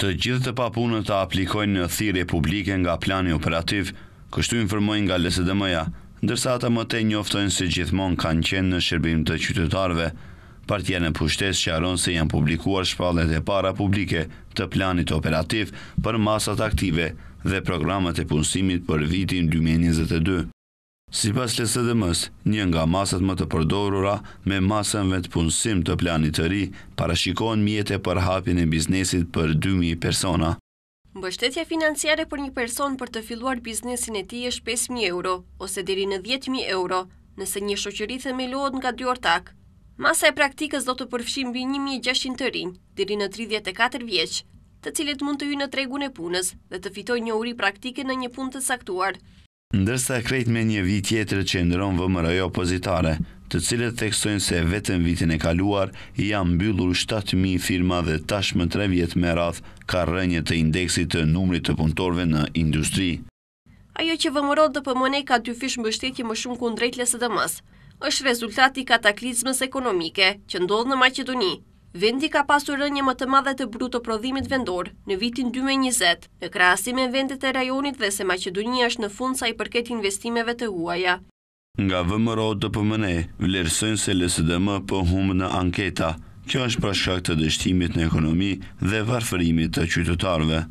të gjithë të papunët të aplikojnë në e publike nga plani operativ, kështu informojnë nga LSDM-ja, ndërsa ata më te njoftojnë se gjithmonë kanë qenë në shërbim të qytetarve, partia në pushtes që aronë se janë publikuar shpallet e para publike të planit operativ për masat aktive dhe programet e punësimit për vitin 2022. Si pas lesë dhe mës, një nga masat më të përdorura me masën vetë punësim të planit të ri, parashikohen mjetë e përhapin e biznesit për 2.000 persona. Mbështetja financiare për një person për të filluar biznesin e ti është 5.000 euro, ose diri në 10.000 euro, nëse një shoqëri themelohet nga dy ortak. Masa e praktikës do të përfshim bi 1.600 të rinj, diri në 34 vjeqë, të cilit mund të ju në tregun e punës dhe të fitoj një uri praktike në një pun të saktuar. Ndërsa krejt me një vit tjetër që ndëron vëmëraj opozitare, të cilët teksojnë se vetën vitin e kaluar, jam byllur 7.000 firma dhe tashmë 3 vjetë me rath ka rënjë të indeksit të numrit të punëtorve në industri. Ajo që vëmërot dhe pëmonej ka dy fish mbështetje më shumë kundrejt lesë dhe mësë, është rezultati kataklizmës ekonomike që ndodhë në Macedoni, Vendi ka pasur rënje më të madhe të bruto prodhimit vendor në vitin 2020, në krasime vendet e rajonit dhe se Macedonia është në fund sa i përket investimeve të huaja. Nga vëmëro të pëmëne, vlerësojnë se LSDM po humë në anketa. Kjo është pra shkak të dështimit në ekonomi dhe varfërimit të qytotarve.